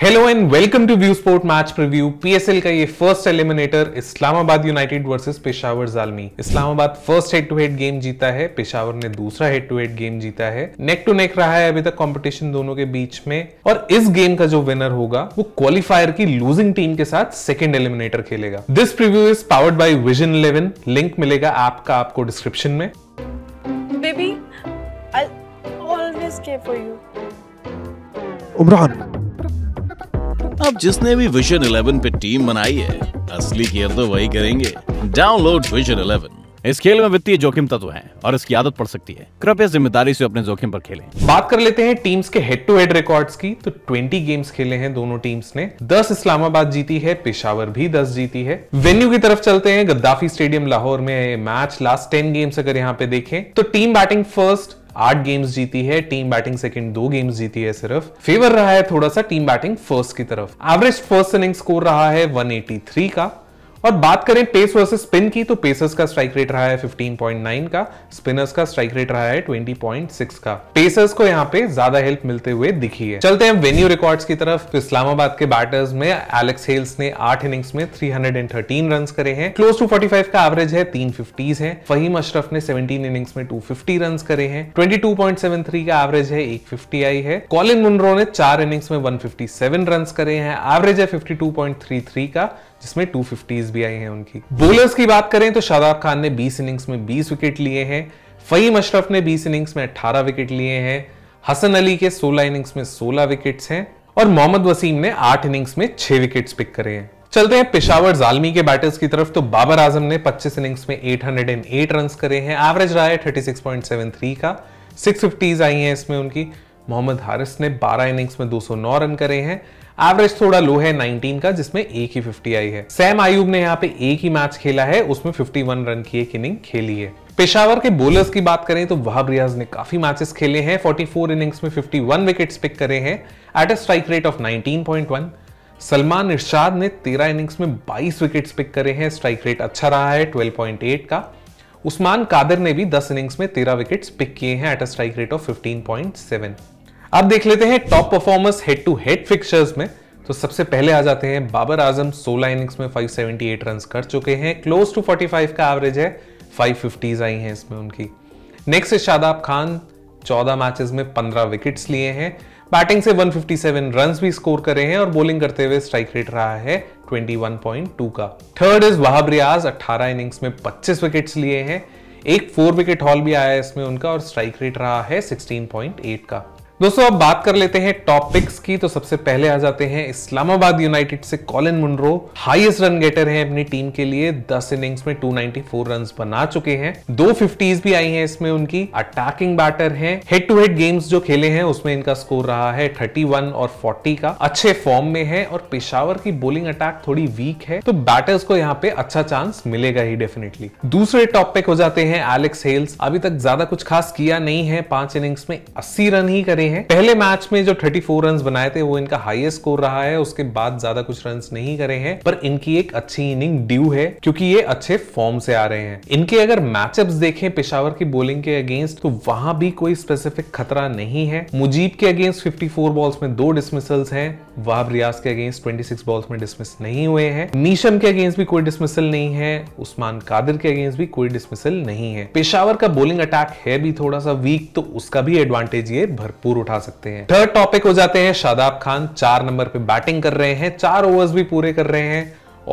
Hello and welcome to view sport match preview PSL का ये first eliminator Islamabad United versus Peshawar Zalmi Islamabad first head to head game जीता है पेशावर ने दूसरा हेड टू हेड गेम जीता है नेक टू नेक रहा है अभी तक कंपटीशन दोनों के बीच में और इस गेम का जो विनर होगा वो क्वालिफायर की लूजिंग टीम के साथ सेकेंड एलिमिनेटर खेलेगा this preview is powered by Vision Eleven link मिलेगा ऐप का आपको डिस्क्रिप्शन में Baby, I'll always care for you. Umran अब जिसने भी विजन 11 पे टीम बनाई है असली केयर तो वही करेंगे डाउनलोड विजन 11 इस खेल में वित्तीय जोखिम तत्व है और इसकी आदत पड़ सकती है कृपया जिम्मेदारी से अपने जोखिम पर खेलें। बात कर लेते हैं टीम्स के हेड टू हेड रिकॉर्ड्स की तो 20 गेम्स खेले हैं दोनों टीम्स ने 10 इस्लामाबाद जीती है पेशावर भी 10 जीती है वेन्यू की तरफ चलते हैं गद्दाफी स्टेडियम लाहौर में मैच लास्ट टेन गेम्स अगर यहाँ पे देखें तो टीम बैटिंग फर्स्ट आठ गेम्स जीती है टीम बैटिंग सेकंड दो गेम्स जीती है सिर्फ फेवर रहा है थोड़ा सा टीम बैटिंग फर्स्ट की तरफ एवरेज फर्स्ट इनिंग स्कोर रहा है 183 का और बात करें पेस वर्सेस स्पिन की तो पेसर्स का स्ट्राइक रेट रहा है 15.9 का स्पिनर्स का स्ट्राइक रेट रहा है 20.6 का पेसर्स को यहाँ पे ज्यादा हेल्प मिलते हुए दिखी है चलते हैं वेन्यू रिकॉर्ड्स की तरफ तो इस्लामाबाद के बैटर्स में एलेक्स हेल्स ने आठ इनिंग्स में थ्री रन करे हैं क्लोज टू फोर्टी का एवरेज है तीन फिफ्टीज है फहीम अशरफ ने 17 इनिंग्स में फिफ्टी रन करे हैं ट्वेंटी का एवरेज है एक आई है कॉलिन मुनरो ने चार इनिंग्स में सेवन रन करे हैं एवरेज है थ्री का जिसमें टू भी आई हैं उनकी बोलर्स की बात करें तो शादाब खान ने 20 इनिंग्स में 20 विकेट लिए हैं फईम अशरफ ने 20 इनिंग्स में 18 विकेट लिए हैं हसन अली के 16 इनिंग्स में 16 विकेट्स हैं और मोहम्मद वसीम ने 8 इनिंग्स में 6 विकेट्स पिक करे हैं चलते हैं पिशावर जालमी के बैटर्स की तरफ तो बाबर आजम ने 25 इनिंग्स में 808 रन करे हैं एवरेज रहा है 36.73 का सिक्स फिफ्टीज आई हैं इसमें उनकी मोहम्मद हारिस ने 12 इनिंग्स में 209 रन करे हैं एवरेज थोड़ा लो है 19 का जिसमें एक ही 50 आई है सैम आयुब ने यहाँ पे एक ही मैच खेला है उसमें 51 रन की एक इनिंग खेली है पेशावर के बोलर्स की बात करें तो वहाब रियाज ने काफी मैचेस खेले हैं 44 इनिंग्स में 51 विकेट्स पिक करे हैं at a strike rate of 19.1 Salman Irshad ने 13 इनिंग्स में 22 विकेट्स पिक करे हैं स्ट्राइक रेट अच्छा रहा है 12.8 का उस्मान कादिर ने भी 10 इनिंग्स में 13 विकेट्स पिक किए हैं at a strike rate of 15.7 आप देख लेते हैं top performers head to head fixtures में तो सबसे पहले आ जाते हैं बाबर आजम सोलह इनिंग्स में 578 रन कर चुके हैं क्लोज टू 45 का एवरेज है 550s आई हैं इसमें उनकी नेक्स्ट है शादाब खान 14 मैचेस में 15 विकेट्स लिए हैं बैटिंग से 157 रन्स भी स्कोर करे हैं और बॉलिंग करते हुए स्ट्राइक रेट रहा है 21.2 का third is Wahab Riaz 18 innings में 25 विकेट्स लिए हैं एक फोर विकेट हॉल भी आया है इसमें उनका और स्ट्राइक रेट रहा है 16.8 का दोस्तों अब बात कर लेते हैं टॉप पिक्स की तो सबसे पहले आ जाते हैं इस्लामाबाद यूनाइटेड से Colin Munro highest run getter हैं अपनी टीम के लिए 10 इनिंग्स में 294 रन्स बना चुके हैं दो फिफ्टीज भी आई हैं इसमें उनकी अटैकिंग बैटर हैं हेड टू हेड गेम्स जो खेले हैं उसमें इनका स्कोर रहा है थर्टी और फोर्टी का अच्छे फॉर्म में है और पेशावर की बोलिंग अटैक थोड़ी वीक है तो बैटर्स को यहाँ पे अच्छा चांस मिलेगा ही डेफिनेटली दूसरे टॉप पिक हो जाते हैं एलेक्स हेल्स अभी तक ज्यादा कुछ खास किया नहीं है पांच इनिंग्स में अस्सी रन ही करें नहीं है पहले मैच में जो 34 रन बनाए थे वो इनका हाईएस्ट स्कोर रहा है उसके बाद ज्यादा कुछ रन नहीं करे हैं पर इनकी एक अच्छी इनिंग ड्यू है क्योंकि ये अच्छे फॉर्म से आ रहे हैं इनके अगर मैचअप देखें पेशावर की बॉलिंग के अगेंस्ट तो वहां भी कोई स्पेसिफिक खतरा नहीं है मुजीब के अगेंस्ट 54 बॉल्स में दो डिसमिसल्स हैं वाब रियाज के अगेंस्ट 26 बॉल्स में डिसमिस नहीं हुए हैं मीशम के अगेंस्ट भी कोई डिसमिसल नहीं है उस्मान कादिर के अगेंस्ट भी कोई डिसमिसल नहीं है पेशावर का बोलिंग अटैक है भी थोड़ा सा वीक तो उसका भी एडवांटेज ये भरपूर जरूर उठा सकते हैं थर्ड टॉपिक हो जाते हैं शादाब खान चार नंबर पे बैटिंग कर रहे हैं चार ओवर्स भी पूरे कर रहे हैं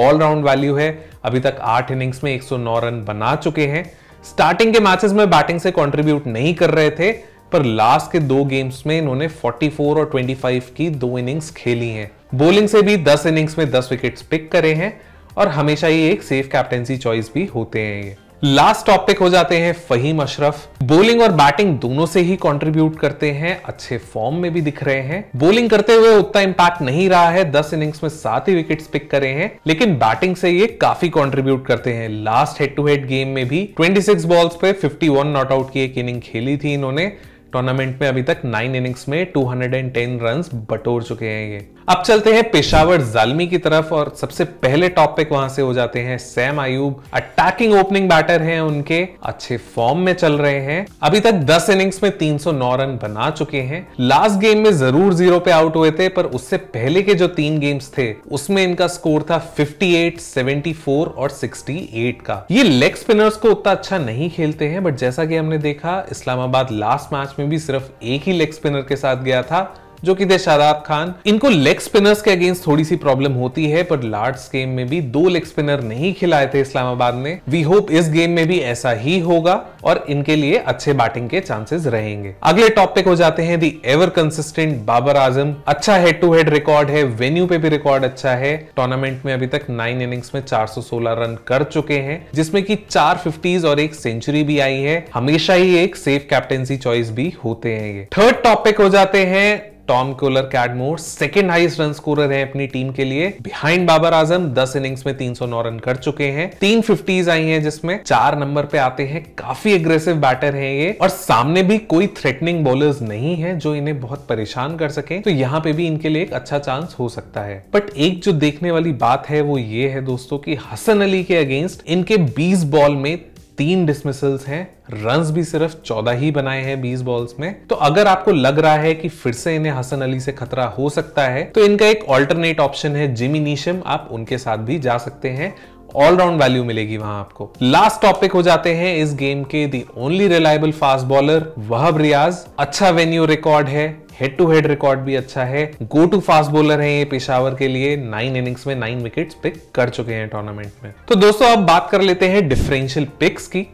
ऑलराउंड वैल्यू है अभी तक आठ इनिंग्स में 109 रन बना चुके हैं स्टार्टिंग के मैचेस में बैटिंग से कंट्रीब्यूट नहीं कर रहे थे पर लास्ट के दो गेम्स में इन्होंने 44 और 25 की दो इनिंग्स खेली हैं बॉलिंग से भी 10 इनिंग्स में 10 विकेट्स पिक करे हैं और हमेशा ही एक सेफ कैप्टेंसी चॉइस भी होते हैं ये लास्ट टॉपिक हो जाते हैं फहीम अशरफ बोलिंग और बैटिंग दोनों से ही कंट्रीब्यूट करते हैं अच्छे फॉर्म में भी दिख रहे हैं बॉलिंग करते हुए उतना इंपैक्ट नहीं रहा है दस इनिंग्स में सात ही विकेट पिक करे हैं लेकिन बैटिंग से ये काफी कॉन्ट्रीब्यूट करते हैं last head to head game में भी 26 बॉल्स पे 51 नॉट आउट की एक इनिंग खेली थी इन्होंने टूर्नामेंट में अभी तक नाइन इनिंग्स में 210 रन बटोर चुके हैं ये अब चलते हैं पेशावर जालमी की तरफ और सबसे पहले टॉपिक वहां से हो जाते हैं Saim Ayub attacking opening batter हैं उनके अच्छे फॉर्म में चल रहे हैं अभी तक 10 इनिंग्स में 309 रन बना चुके हैं लास्ट गेम में जरूर जीरो पे आउट हुए थे पर उससे पहले के जो तीन गेम्स थे उसमें इनका स्कोर था 58, 74 और 68 का ये लेग स्पिनर्स को उतना अच्छा नहीं खेलते हैं बट जैसा कि हमने देखा इस्लामाबाद लास्ट मैच में में भी सिर्फ एक ही लेग स्पिनर के साथ गया था जो कि थे शादाब खान इनको लेग स्पिनर्स के अगेंस्ट थोड़ी सी प्रॉब्लम होती है पर लार्ज गेम में भी दो लेग स्पिनर नहीं खिलाए थे इस्लामाबाद ने वी होप इस गेम में भी ऐसा ही होगा और इनके लिए अच्छे बैटिंग के चांसेस रहेंगे अगले टॉपिक हो जाते हैं the ever consistent Babar Azam अच्छा हेड टू हेड रिकॉर्ड है वेन्यू पे भी रिकॉर्ड अच्छा है टूर्नामेंट में अभी तक नाइन इनिंग्स में चार रन कर चुके हैं जिसमें की चार फिफ्टीज और एक सेंचुरी भी आई है हमेशा ही एक सेफ कैप्टेंसी चॉइस भी होते हैं ये थर्ड टॉपिक हो जाते हैं Tom Kohler Cadmore second highest run scorer है अपनी टीम के लिए बिहाइंड बाबर आजम दस इनिंग्स में तीन सौ नौ रन कर चुके हैं तीन फिफ्टीज आई हैं जिसमें चार नंबर पे आते हैं काफी एग्रेसिव बैटर है ये और सामने भी कोई थ्रेटनिंग बॉलर्स नहीं है जो इन्हें बहुत परेशान कर सके तो यहाँ पे भी इनके लिए एक अच्छा चांस हो सकता है बट एक जो देखने वाली बात है वो ये है दोस्तों की हसन अली के अगेंस्ट इनके बीस बॉल में तीन डिसमिसल्स हैं रन्स भी सिर्फ चौदह ही बनाए हैं बीस बॉल्स में तो अगर आपको लग रहा है कि फिर से इन्हें हसन अली से खतरा हो सकता है तो इनका एक ऑल्टरनेट ऑप्शन है जिमी नीशम आप उनके साथ भी जा सकते हैं ऑलराउंड वैल्यू मिलेगी वहां आपको लास्ट टॉपिक हो जाते हैं इस गेम के the only reliable fast bowler Wahab Riaz अच्छा वेन्यू रिकॉर्ड है हेड टू हेड रिकॉर्ड भी अच्छा है गो टू फास्ट बॉलर है ये पेशावर के लिए नाइन इनिंग्स में नाइन विकेट पिक कर चुके हैं टूर्नामेंट में तो दोस्तों अब बात कर लेते हैं डिफरेंशियल पिक्स की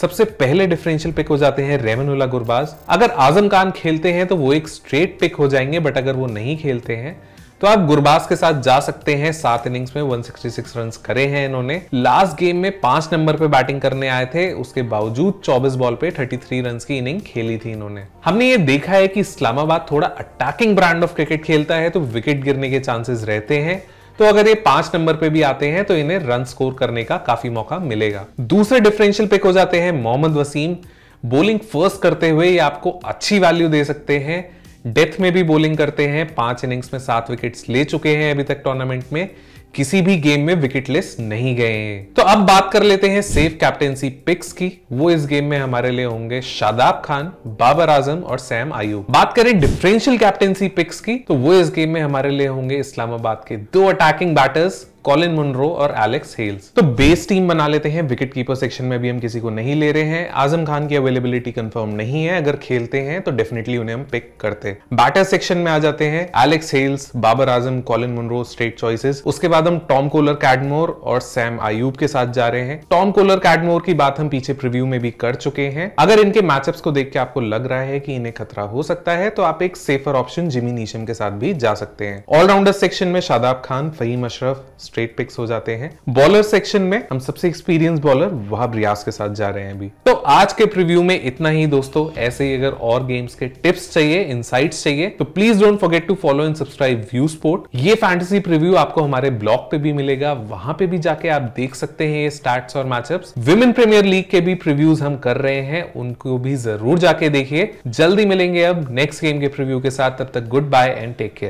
सबसे पहले डिफरेंशियल पिक हो जाते हैं रेमनुल्ला गुरबाज अगर आजम खान खेलते हैं तो वो एक स्ट्रेट पिक हो जाएंगे बट अगर वो नहीं खेलते हैं तो आप गुरबाज के साथ जा सकते हैं सात इनिंग्स में 166 रन करे हैं इन्होंने लास्ट गेम में पांच नंबर पे बैटिंग करने आए थे उसके बावजूद 24 बॉल पे 33 रन की इनिंग खेली थी इन्होंने हमने ये देखा है कि इस्लामाबाद थोड़ा अटैकिंग ब्रांड ऑफ क्रिकेट खेलता है तो विकेट गिरने के चांसेस रहते हैं तो अगर ये पांच नंबर पे भी आते हैं तो इन्हें रन स्कोर करने का काफी मौका मिलेगा दूसरे डिफरेंशियल पिक हो जाते हैं मोहम्मद वसीम बॉलिंग फर्स्ट करते हुए ये आपको अच्छी वैल्यू दे सकते हैं डेथ में भी बॉलिंग करते हैं पांच इनिंग्स में सात विकेट्स ले चुके हैं अभी तक टूर्नामेंट में किसी भी गेम में लेस नहीं गए तो अब बात कर लेते हैं सेफ कैप्टेंसी पिक्स की वो इस गेम में हमारे लिए होंगे शादाब खान बाबर आजम और सैम आयु बात करें डिफरेंशियल कैप्टेंसी पिक्स की तो वो इस गेम में हमारे लिए होंगे इस्लामाबाद के दो अटैकिंग बैटर्स कॉलिन मुनरो और एलेक्स हेल्स तो बेस टीम बना लेते हैं विकेट कीपर सेक्शन में भी हम किसी को नहीं ले रहे हैं आजम खान की अवेलेबिलिटी कंफर्म नहीं है अगर खेलते हैं तो डेफिनेटली उन्हें हम पिक करते हैं बैटर सेक्शन में आ जाते हैं Alex Hales Babar Azam Colin Munro straight choices उसके बाद हम टॉम कोलर कैडमोर और सैम आयूब के साथ जा रहे हैं टॉम कोलर कैडमोर की बात हम पीछे प्रिव्यू में भी कर चुके हैं अगर इनके मैचअप्स को देख के आपको लग रहा है कि इन्हें खतरा हो सकता है तो आप एक सेफर ऑप्शन जिमी नीशम के साथ भी जा सकते हैं ऑलराउंडर सेक्शन में शादाब खान फहीम अशरफ स्ट्रेट पिक्स हो जाते हैं बॉलर सेक्शन में हम सबसे एक्सपीरियंस बॉलर वहाब रियाज के साथ जा रहे हैं अभी तो आज के प्रिव्यू में इतना ही दोस्तों ऐसे ही अगर और गेम्स के टिप्स चाहिए इनसाइट्स चाहिए तो please don't forget to follow and subscribe view sport ये फैंटेसी प्रिव्यू आपको हमारे ब्लॉग पे भी मिलेगा वहां पे भी जाके आप देख सकते हैं ये स्टार्ट और मैचअप्स विमेन प्रीमियर लीग के भी प्रिव्यूज हम कर रहे हैं उनको भी जरूर जाके देखिए जल्दी मिलेंगे अब नेक्स्ट गेम के प्रिव्यू के साथ तब तक good bye and take care